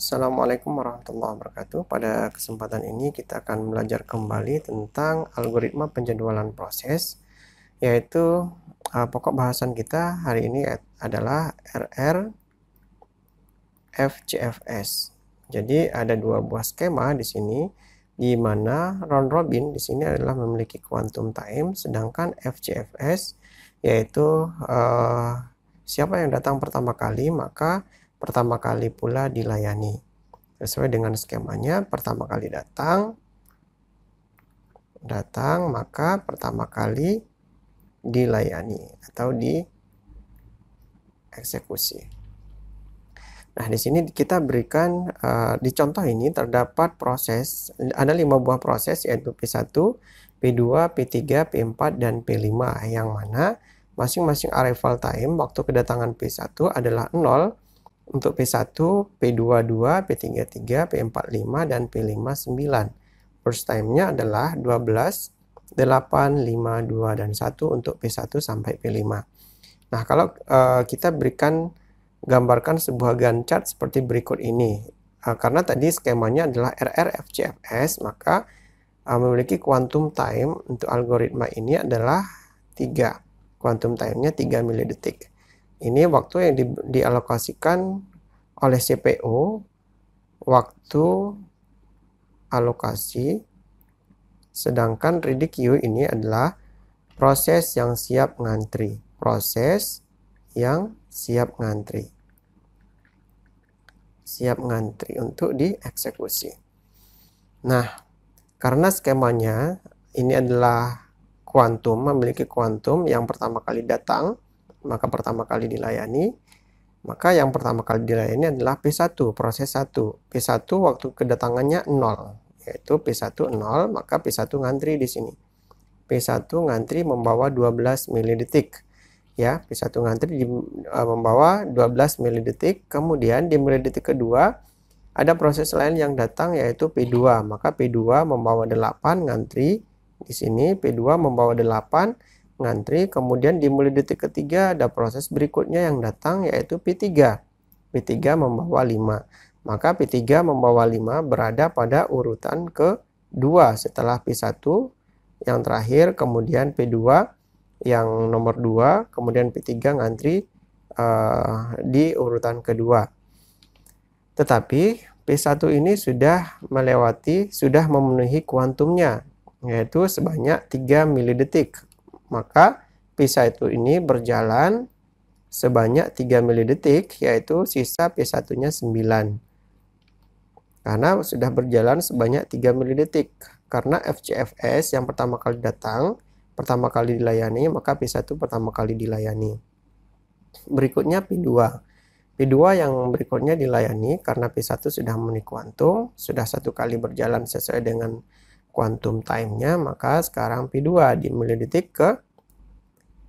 Assalamualaikum warahmatullahi wabarakatuh. Pada kesempatan ini kita akan belajar kembali tentang algoritma penjadwalan proses yaitu uh, pokok bahasan kita hari ini adalah RR FCFS. Jadi ada dua buah skema di sini di mana round robin di sini adalah memiliki quantum time sedangkan FCFS yaitu uh, siapa yang datang pertama kali maka pertama kali pula dilayani. Sesuai dengan skemanya, pertama kali datang, datang maka pertama kali dilayani atau dieksekusi. Nah, di sini kita berikan uh, di contoh ini terdapat proses ada lima buah proses yaitu P1, P2, P3, P4 dan P5 yang mana masing-masing arrival time waktu kedatangan P1 adalah 0 untuk P1, P22, P33, P45, dan P59. First time-nya adalah 12, 8, 5, 2, dan 1 untuk P1 sampai P5. Nah, kalau uh, kita berikan, gambarkan sebuah Gantt chart seperti berikut ini. Uh, karena tadi skemanya adalah RRFCFS, maka uh, memiliki quantum time untuk algoritma ini adalah 3. Quantum time-nya 3 milidetik ini waktu yang di, dialokasikan oleh CPO waktu alokasi sedangkan ready queue ini adalah proses yang siap ngantri proses yang siap ngantri siap ngantri untuk dieksekusi nah karena skemanya ini adalah kuantum memiliki kuantum yang pertama kali datang maka pertama kali dilayani maka yang pertama kali dilayani adalah P1 proses 1 P1 waktu kedatangannya 0 yaitu P1 0 maka P1 ngantri di sini P1 ngantri membawa 12 milidetik ya P1 ngantri di, uh, membawa 12 milidetik kemudian di milidetik kedua ada proses lain yang datang yaitu P2 maka P2 membawa 8 ngantri di sini P2 membawa 8 ngantri, kemudian dimulai detik ketiga ada proses berikutnya yang datang yaitu P3. P3 membawa 5. Maka P3 membawa 5 berada pada urutan ke-2 setelah P1 yang terakhir, kemudian P2 yang nomor 2, kemudian P3 ngantri uh, di urutan kedua. Tetapi P1 ini sudah melewati, sudah memenuhi kuantumnya, yaitu sebanyak 3 milidetik maka P1 ini berjalan sebanyak 3 milidetik yaitu sisa P1-nya 9 karena sudah berjalan sebanyak 3 milidetik karena FCFS yang pertama kali datang pertama kali dilayani maka P1 pertama kali dilayani berikutnya P2 P2 yang berikutnya dilayani karena P1 sudah memenuhi sudah satu kali berjalan sesuai dengan Quantum time-nya, maka sekarang P2 dimulai detik ke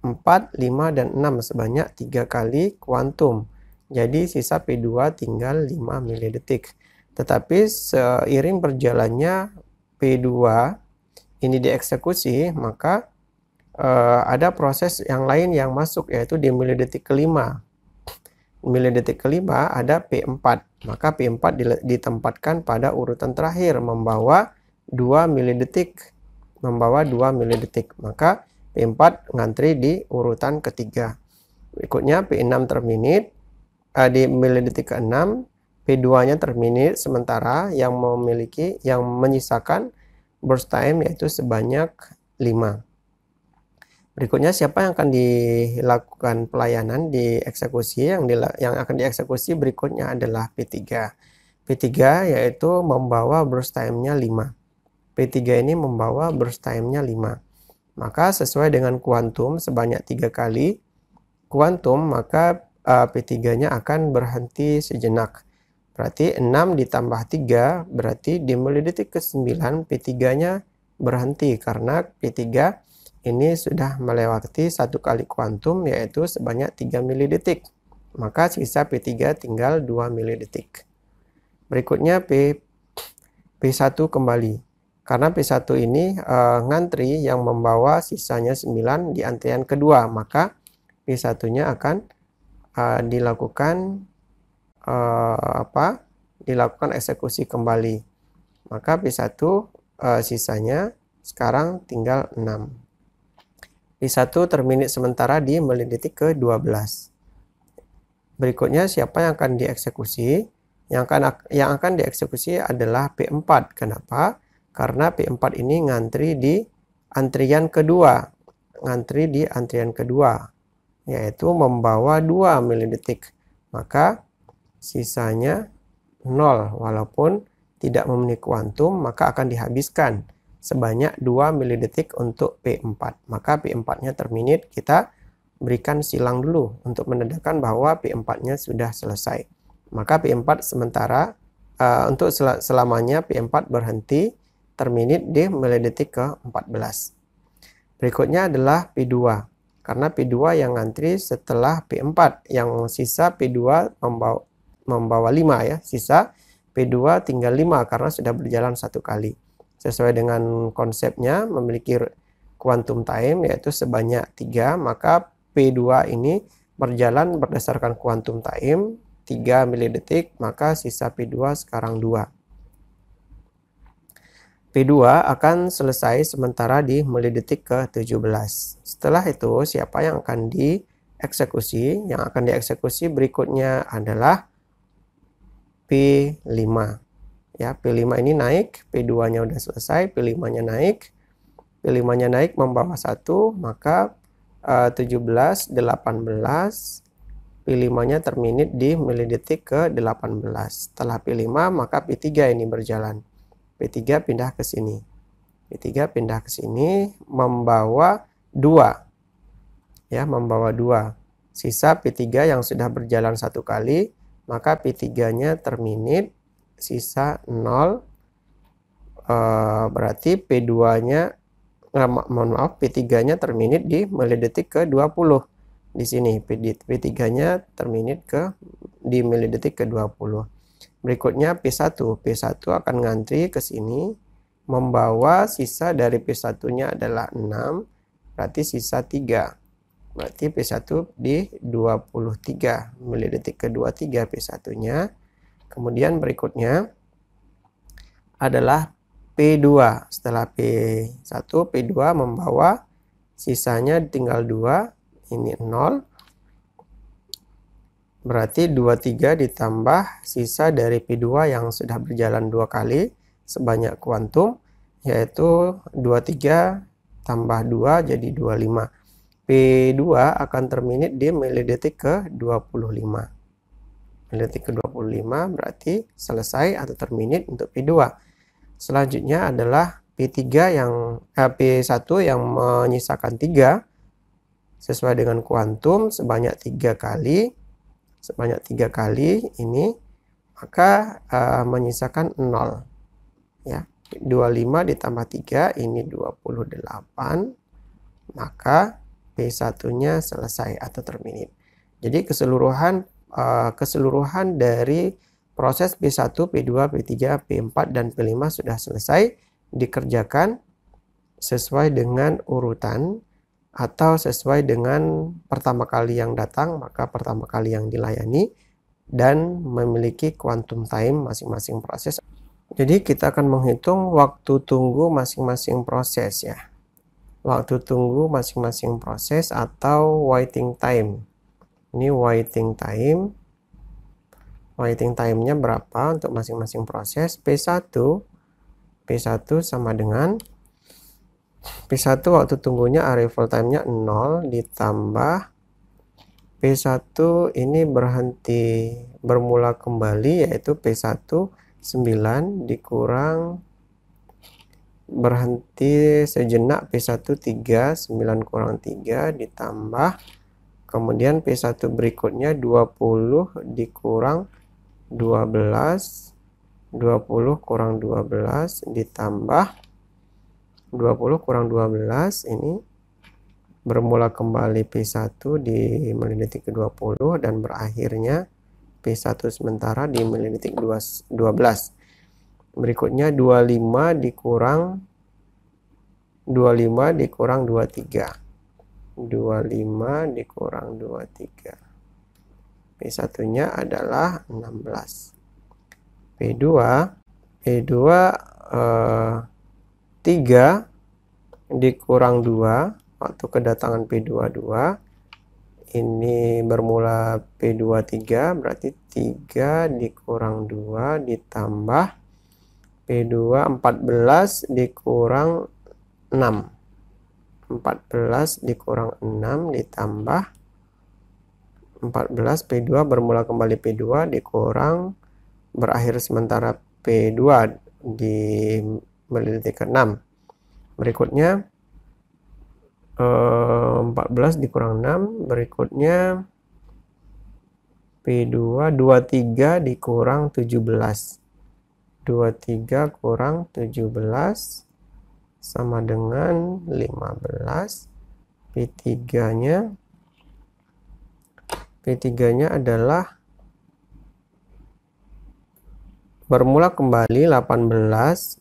4, 5, dan 6 sebanyak 3 kali kuantum. Jadi sisa P2 tinggal 5 milidetik. Tetapi seiring berjalannya P2 ini dieksekusi, maka uh, ada proses yang lain yang masuk yaitu di milidetik kelima. Milidetik kelima ada P4. Maka P4 ditempatkan pada urutan terakhir membawa 2 milidetik membawa 2 milidetik maka P4 ngantri di urutan ketiga berikutnya P6 terminit eh, di milidetik ke-6 P2 nya terminit sementara yang memiliki yang menyisakan burst time yaitu sebanyak 5 berikutnya siapa yang akan dilakukan pelayanan di eksekusi yang yang akan dieksekusi berikutnya adalah P3 P3 yaitu membawa burst time nya 5 P3 ini membawa burst time-nya 5. Maka sesuai dengan kuantum sebanyak 3 kali kuantum, maka uh, eh, P3-nya akan berhenti sejenak. Berarti 6 ditambah 3, berarti di mulai detik ke-9 P3-nya berhenti karena P3 ini sudah melewati satu kali kuantum yaitu sebanyak 3 milidetik. Maka sisa P3 tinggal 2 milidetik. Berikutnya P P1 kembali. Karena P1 ini e, ngantri yang membawa sisanya 9 di antrian kedua, maka P1-nya akan e, dilakukan e, apa? dilakukan eksekusi kembali. Maka P1 e, sisanya sekarang tinggal 6. P1 terminit sementara di menit ke-12. Berikutnya siapa yang akan dieksekusi? Yang akan yang akan dieksekusi adalah P4. Kenapa? karena P4 ini ngantri di antrian kedua ngantri di antrian kedua yaitu membawa 2 milidetik maka sisanya 0 walaupun tidak memenuhi kuantum maka akan dihabiskan sebanyak 2 milidetik untuk P4 maka P4 nya terminit kita berikan silang dulu untuk menandakan bahwa P4 nya sudah selesai maka P4 sementara uh, untuk sel selamanya P4 berhenti terminit di milidetik ke-14. Berikutnya adalah P2. Karena P2 yang ngantri setelah P4. Yang sisa P2 membawa, membawa 5 ya. Sisa P2 tinggal 5 karena sudah berjalan satu kali. Sesuai dengan konsepnya memiliki quantum time yaitu sebanyak 3. Maka P2 ini berjalan berdasarkan quantum time 3 milidetik. Maka sisa P2 sekarang 2. P2 akan selesai sementara di detik ke-17. Setelah itu, siapa yang akan dieksekusi? Yang akan dieksekusi berikutnya adalah P5. Ya, P5 ini naik, P2-nya sudah selesai, P5-nya naik. P5-nya naik membawa 1, maka uh, 17, 18, P5-nya terminit di detik ke-18. Setelah P5, maka P3 ini berjalan. P3 pindah ke sini. P3 pindah ke sini membawa dua, Ya, membawa dua. Sisa P3 yang sudah berjalan satu kali, maka P3-nya terminit sisa 0. E, eh, berarti P2-nya eh, mohon maaf P3-nya terminit di milidetik ke 20. Di sini P3-nya terminit ke di milidetik ke 20. Berikutnya P1. P1 akan ngantri ke sini membawa sisa dari P1-nya adalah 6, berarti sisa 3. Berarti P1 di 23, Mulai detik kedua 3 P1-nya. Kemudian berikutnya adalah P2. Setelah P1, P2 membawa sisanya tinggal 2, ini 0. Berarti 23 ditambah sisa dari P2 yang sudah berjalan dua kali sebanyak kuantum, yaitu 23 tambah 2 jadi 25. P2 akan terminit di milidetik ke 25. detik ke 25 berarti selesai atau terminit untuk P2. Selanjutnya adalah P3 yang eh, P1 yang menyisakan 3 sesuai dengan kuantum sebanyak 3 kali sebanyak tiga kali ini maka uh, menyisakan 0 ya 25 ditambah 3 ini 28 maka P1 nya selesai atau terminit jadi keseluruhan uh, keseluruhan dari proses P1, P2, P3, P4 dan P5 sudah selesai dikerjakan sesuai dengan urutan atau sesuai dengan pertama kali yang datang maka pertama kali yang dilayani dan memiliki quantum time masing-masing proses. Jadi kita akan menghitung waktu tunggu masing-masing proses ya. Waktu tunggu masing-masing proses atau waiting time. Ini waiting time. Waiting time-nya berapa untuk masing-masing proses? P1 P1 sama dengan P1 waktu tunggunya arrival time-nya 0 ditambah P1 ini berhenti bermula kembali yaitu P1 9 dikurang berhenti sejenak P1 3 9 kurang 3 ditambah kemudian P1 berikutnya 20 dikurang 12 20 kurang 12 ditambah 20 kurang 12 ini bermula kembali P1 di detik ke-20 dan berakhirnya P1 sementara di detik 12. Berikutnya 25 dikurang 25 dikurang 23. 25 dikurang 23. P1-nya adalah 16. P2 P2 eh, 3 dikurang 2 waktu kedatangan P22 ini bermula P23 berarti 3 dikurang 2 ditambah P2 14 dikurang 6 14 dikurang 6 ditambah 14 P2 bermula kembali P2 dikurang berakhir sementara P2 di menjadi ke-6 berikutnya 14 eh, dikurang 6 berikutnya P2 23 dikurang 17 23 kurang 17 sama dengan 15 P3 nya P3 nya adalah bermula kembali 18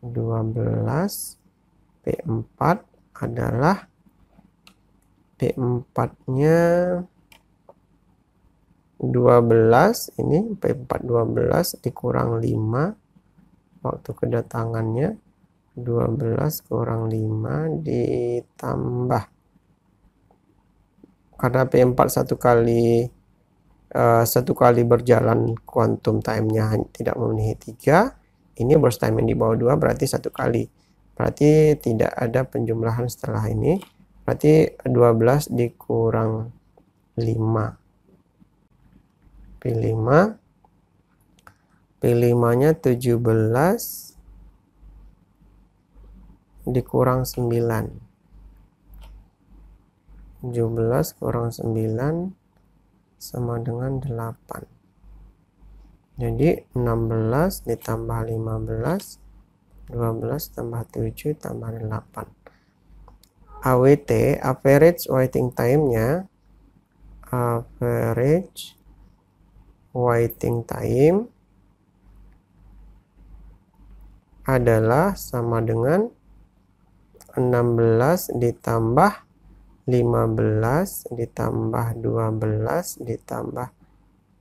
12 P4 adalah P4-nya 12 ini P4 12 dikurang 5 waktu kedatangannya 12 kurang 5 ditambah karena P4 satu kali uh, satu kali berjalan kuantum time-nya tidak memenuhi 3 ini burst time yang di bawah 2 berarti satu kali. Berarti tidak ada penjumlahan setelah ini. Berarti 12 dikurang 5. P5. P5-nya 17 dikurang 9. 17 kurang 9 sama dengan 8. Jadi 16 ditambah 15, 12 tambah 7 tambah 8. AWT, average waiting time-nya, average waiting time adalah sama dengan 16 ditambah 15 ditambah 12 ditambah